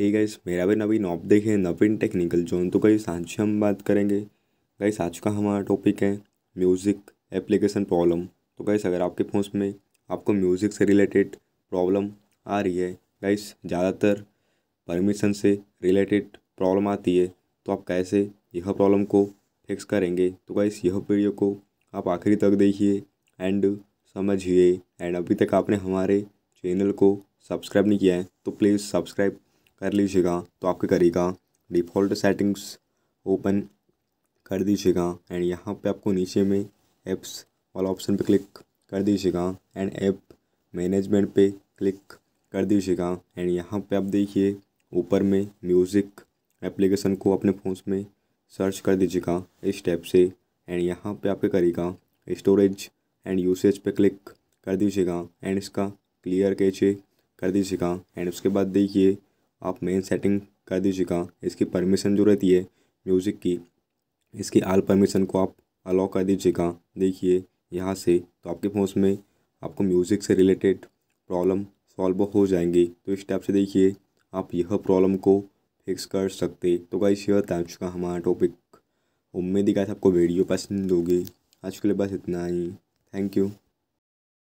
ही guys मेरा भी नवीन ऑप देखें नवीन टेक्निकल जोन तो गाइस आज हम बात करेंगे गाइस आज का हमारा टॉपिक है म्यूज़िक एप्लीकेशन प्रॉब्लम तो गाइस अगर आपके फोन में आपको म्यूज़िक से रिलेटेड प्रॉब्लम आ रही है गाइस ज़्यादातर परमिशन से रिलेटेड प्रॉब्लम आती है तो आप कैसे यह प्रॉब्लम को फिक्स करेंगे तो गाइस यह वीडियो को आप आखिरी तक देखिए एंड समझिए एंड अभी तक आपने हमारे चैनल को सब्सक्राइब नहीं किया है तो प्लीज़ सब्सक्राइब कर लीजिएगा तो आपके करेगा डिफ़ॉल्ट सेटिंग्स ओपन कर दीजिएगा एंड यहाँ पे आपको नीचे में ऐप्स वाला ऑप्शन पे क्लिक कर दीजिएगा एंड ऐप मैनेजमेंट पे क्लिक कर दीजिएगा एंड यहाँ पे आप देखिए ऊपर में म्यूज़िक एप्लीकेशन को अपने फ़ोन में सर्च कर दीजिएगा इस टैप से एंड यहाँ पे आपके करेगा स्टोरेज एंड यूसेज पे क्लिक कर दीजिएगा एंड इसका क्लियर कैचे कर दीजिएगा एंड उसके बाद देखिए आप मेन सेटिंग कर दीजिएगा इसकी परमिशन जो रहती है म्यूज़िक की इसकी आल परमिशन को आप अलाउ कर दीजिएगा देखिए यहाँ से तो आपके फोन में आपको म्यूज़िक से रिलेटेड प्रॉब्लम सॉल्व हो जाएंगी तो इस टाइप से देखिए आप यह प्रॉब्लम को फिक्स कर सकते तो गाइस यह था आज का हमारा टॉपिक उम्मीद ही गाइस आपको वीडियो पसंद होगी आज के लिए बस इतना ही थैंक यू